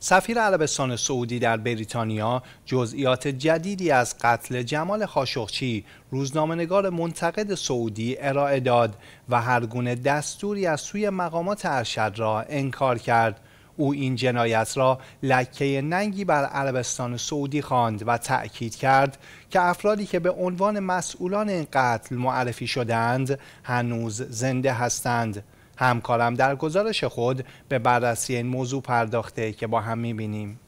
سفیر عربستان سعودی در بریتانیا جزئیات جدیدی از قتل جمال خاشخچی روزنامهنگار منتقد سعودی ارائه داد و هرگونه دستوری از سوی مقامات ارشد را انکار کرد او این جنایت را لکه ننگی بر عربستان سعودی خواند و تأکید کرد که افرادی که به عنوان مسئولان این قتل معرفی شدند هنوز زنده هستند همکارم در گزارش خود به بررسی این موضوع پرداخته که با هم میبینیم.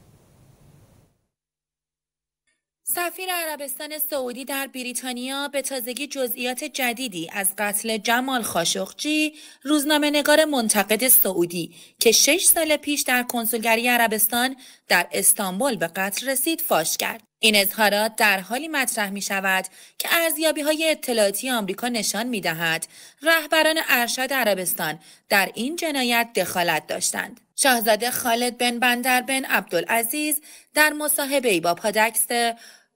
سفیر عربستان سعودی در بریتانیا به تازگی جزئیات جدیدی از قتل جمال خاشقجی روزنامه نگار منتقد سعودی که شش سال پیش در کنسولگری عربستان در استانبول به قتل رسید فاش کرد. این اظهارات در حالی مطرح می شود که ارزیابی های اطلاعاتی آمریکا نشان می دهد رهبران ارشد عربستان در این جنایت دخالت داشتند. شاهزاده خالد بن بندر بن عبدالعزیز در مصاحبه با پادکست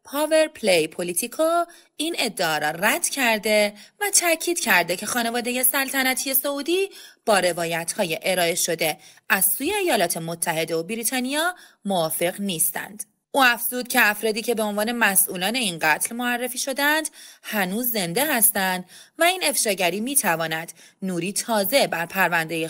پاور پلی پولیتیکو این ادعا را رد کرده و تاکید کرده که خانواده سلطنتی سعودی با روایت های ارائه شده از سوی ایالات متحده و بریتانیا موافق نیستند. او افزود که افرادی که به عنوان مسئولان این قتل معرفی شدند هنوز زنده هستند و این افشاگری میتواند نوری تازه بر پرونده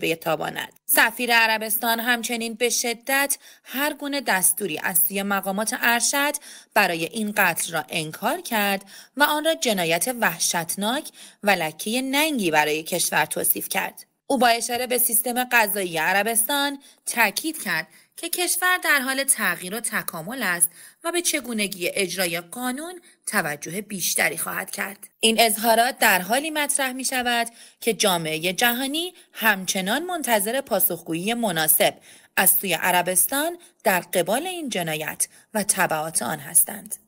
به تاباند. سفیر عربستان همچنین به شدت هر گونه دستوری از سوی مقامات ارشد برای این قتل را انکار کرد و آن را جنایت وحشتناک و لکه ننگی برای کشور توصیف کرد او با اشاره به سیستم غذایی عربستان تاکید کرد که کشور در حال تغییر و تکامل است و به چگونگی اجرای قانون توجه بیشتری خواهد کرد. این اظهارات در حالی مطرح می شود که جامعه جهانی همچنان منتظر پاسخگویی مناسب از سوی عربستان در قبال این جنایت و طبعات آن هستند.